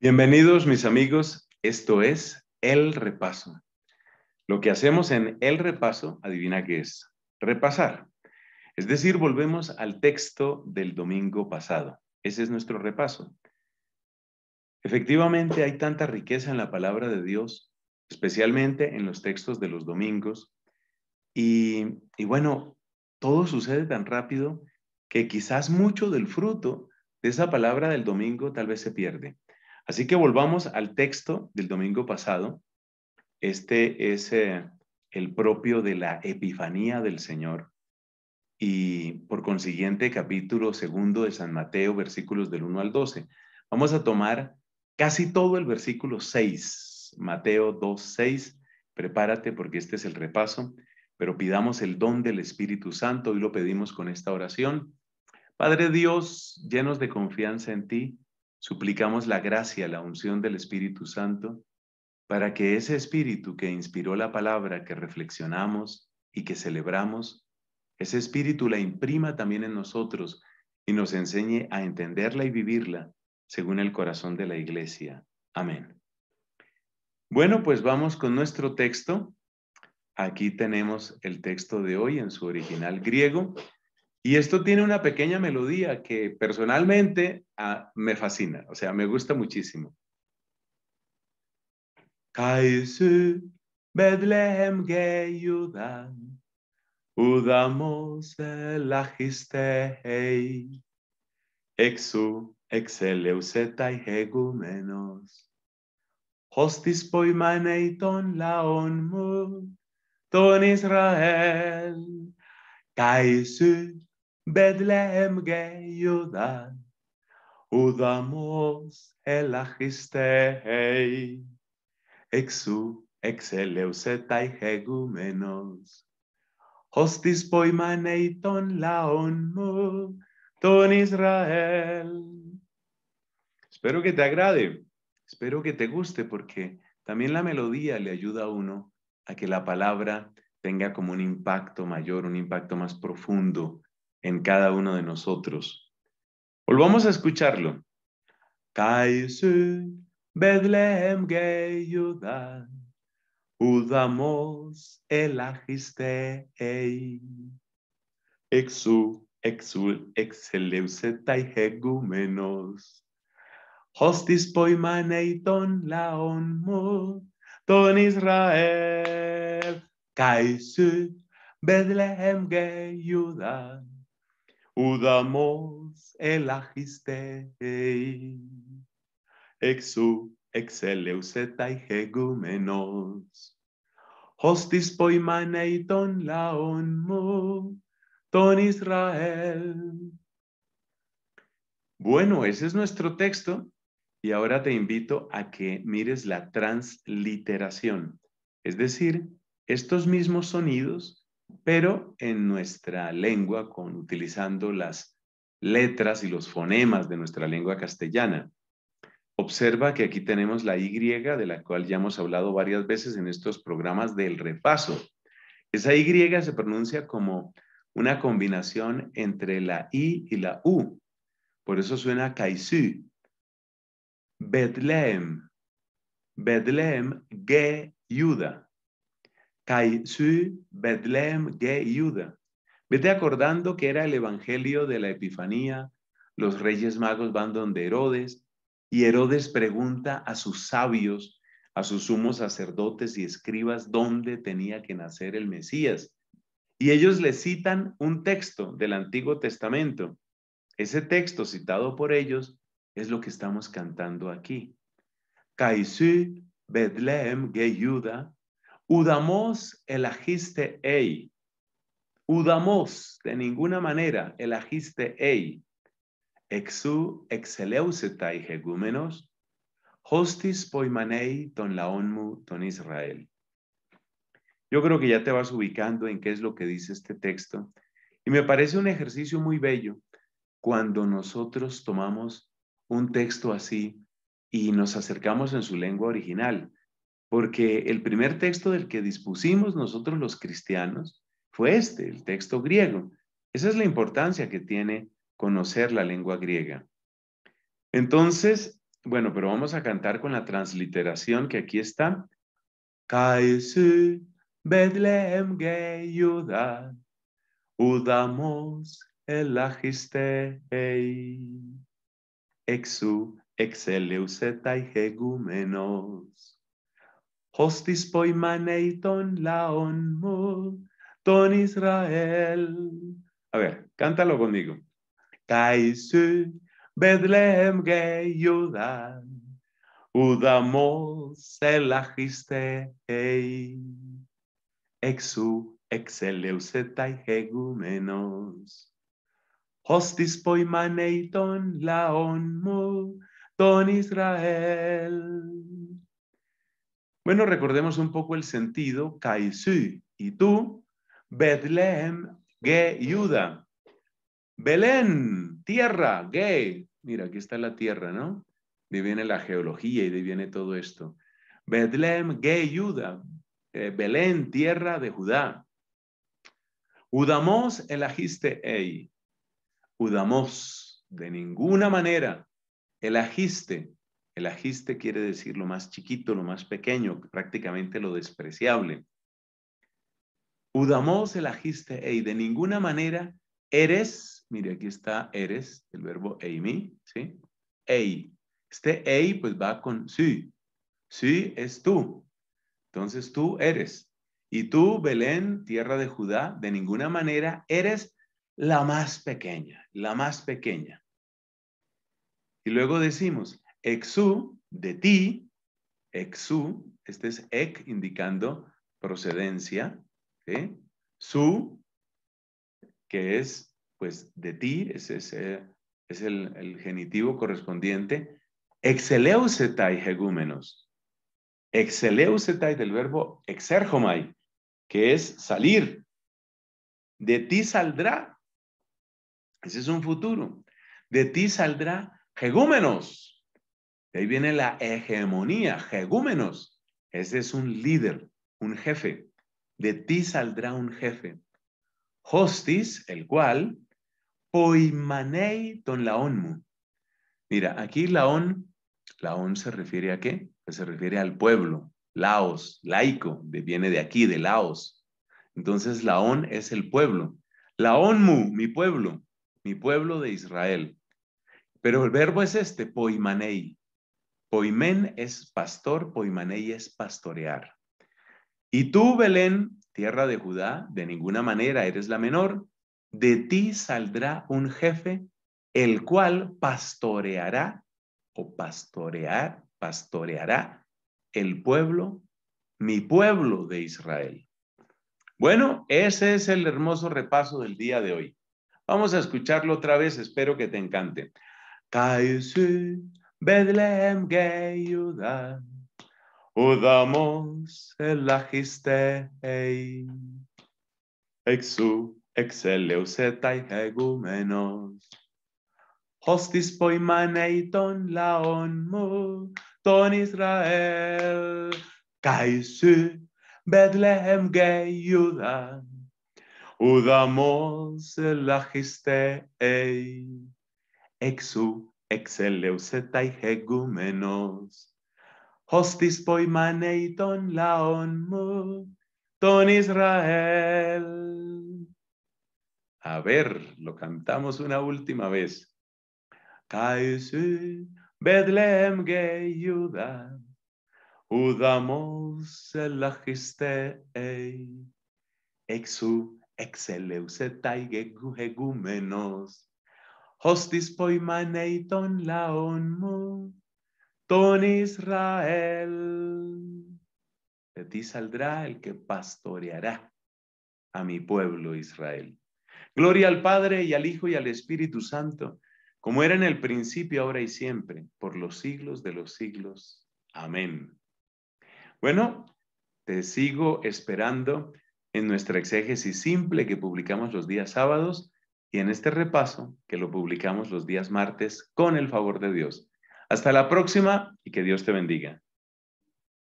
Bienvenidos mis amigos, esto es El Repaso. Lo que hacemos en El Repaso, adivina qué es, repasar. Es decir, volvemos al texto del domingo pasado. Ese es nuestro repaso. Efectivamente, hay tanta riqueza en la palabra de Dios, especialmente en los textos de los domingos. Y, y bueno, todo sucede tan rápido que quizás mucho del fruto de esa palabra del domingo tal vez se pierde. Así que volvamos al texto del domingo pasado. Este es eh, el propio de la Epifanía del Señor y por consiguiente capítulo segundo de San Mateo, versículos del 1 al 12. Vamos a tomar casi todo el versículo 6, Mateo 2, 6. Prepárate porque este es el repaso, pero pidamos el don del Espíritu Santo y lo pedimos con esta oración. Padre Dios, llenos de confianza en ti, suplicamos la gracia, la unción del Espíritu Santo, para que ese Espíritu que inspiró la palabra que reflexionamos y que celebramos, ese Espíritu la imprima también en nosotros y nos enseñe a entenderla y vivirla según el corazón de la Iglesia. Amén. Bueno, pues vamos con nuestro texto. Aquí tenemos el texto de hoy en su original griego. Y esto tiene una pequeña melodía que personalmente ah, me fascina, o sea, me gusta muchísimo. Kaisu Betlehem Geyudan, Udamos elagistei, Exu exeleusetai hegumenos, Hostis poimaneiton laon mu, Ton Israel, Kaisu Betlehemge Judán, Udamos agistei, exu exeleusetai hegumenos, hostis poimaneiton laonmu, ton Israel. Espero que te agrade, espero que te guste, porque también la melodía le ayuda a uno a que la palabra tenga como un impacto mayor, un impacto más profundo en cada uno de nosotros. Volvamos a escucharlo. Kaisun Bethlehem geyuda. Udamos elagiste ei. Exu, exul, exeleusetai hegumenos. Hostis poimaneiton laon mo, ton Israel. Kaisu, Bethlehem Geyudá. Udamos elagistei, exu exeleusetai hegumenos, hostis poimaneiton laon mu, ton Israel. Bueno, ese es nuestro texto y ahora te invito a que mires la transliteración, es decir, estos mismos sonidos pero en nuestra lengua, con, utilizando las letras y los fonemas de nuestra lengua castellana. Observa que aquí tenemos la Y, de la cual ya hemos hablado varias veces en estos programas del repaso. Esa Y se pronuncia como una combinación entre la I y la U. Por eso suena Kaisü. Bethlehem. Bethlehem, Ge, Yuda. Kai su Vete acordando que era el evangelio de la Epifanía. Los reyes magos van donde Herodes y Herodes pregunta a sus sabios, a sus sumos sacerdotes y escribas dónde tenía que nacer el Mesías. Y ellos le citan un texto del Antiguo Testamento. Ese texto citado por ellos es lo que estamos cantando aquí. Kaisu Geyuda Udamos el agiste ei. Udamos, de ninguna manera, el agiste ei. Exu exeleusetai hegúmenos, hostis poimanei ton laonmu ton Israel. Yo creo que ya te vas ubicando en qué es lo que dice este texto. Y me parece un ejercicio muy bello cuando nosotros tomamos un texto así y nos acercamos en su lengua original porque el primer texto del que dispusimos nosotros los cristianos fue este, el texto griego. Esa es la importancia que tiene conocer la lengua griega. Entonces, bueno, pero vamos a cantar con la transliteración que aquí está. Caesu Bedlem Geyuda, Udamos elagistei, Exu hegumenos. Hostis poimaneiton laon mu, ton Israel. A ver, cántalo conmigo. Kaisu Betlehem ge Udamo selachiste ei, exu exeleusetai hegumenos. Hostis poimaneiton laon mo, ton Israel. Bueno, recordemos un poco el sentido. Kaisü, y tú. Betlehem, ge, yuda. Belén, tierra, ge. Mira, aquí está la tierra, ¿no? De ahí viene la geología y de ahí viene todo esto. Betlehem, ge, yuda. Eh, Belén, tierra de Judá. Udamos agiste ei. Udamos, de ninguna manera. el agiste. El ajiste quiere decir lo más chiquito, lo más pequeño, prácticamente lo despreciable. Udamos el ajiste ey, de ninguna manera eres, mire aquí está eres, el verbo eimi, ¿sí? Ei. Este ei pues va con sí. Sí es tú. Entonces tú eres. Y tú, Belén, tierra de Judá, de ninguna manera eres la más pequeña, la más pequeña. Y luego decimos, Exu, de ti, exu, este es ek indicando procedencia, su, que es pues de ti, ese es, el, genitivo correspondiente, exeleusetai hegúmenos, exeleusetai del verbo exerjomai, que es salir, de ti saldrá, ese es un futuro, de ti saldrá hegúmenos, de ahí viene la hegemonía, hegúmenos. Ese es un líder, un jefe. De ti saldrá un jefe. Hostis, el cual, poimanei ton laonmu. Mira, aquí laon, laon se refiere a qué? Pues se refiere al pueblo, laos, laico, de, viene de aquí, de laos. Entonces laon es el pueblo. Laonmu, mi pueblo, mi pueblo de Israel. Pero el verbo es este, poimanei. Poimén es pastor, Poimanei es pastorear. Y tú, Belén, tierra de Judá, de ninguna manera eres la menor, de ti saldrá un jefe, el cual pastoreará o pastorear, pastoreará el pueblo, mi pueblo de Israel. Bueno, ese es el hermoso repaso del día de hoy. Vamos a escucharlo otra vez, espero que te encante. Μπέδλεμ και Ιουδά, ουδαμός ελαχιστέει. Εξού εξελεύσε τα ως τις ποιμανέει των λαών μου, τον Ισραήλ. Καϊσού, Μπέδλεμ και Ιουδά, ουδαμός ελαχιστέει. Εξού εξελεούσε τα ηχεγούμενος. Χωστής hostis των λαών ton Israel. A ver, lo cantamos una última vez. Bethlehem Betlehem Geyuda, Udamos elachistei, Exu, exeleuse taige hegumenos, Hostis poimaneiton laon ton Israel. De ti saldrá el que pastoreará a mi pueblo Israel. Gloria al Padre y al Hijo y al Espíritu Santo, como era en el principio, ahora y siempre, por los siglos de los siglos. Amén. Bueno, te sigo esperando en nuestra exégesis simple que publicamos los días sábados y en este repaso que lo publicamos los días martes con el favor de Dios. Hasta la próxima y que Dios te bendiga.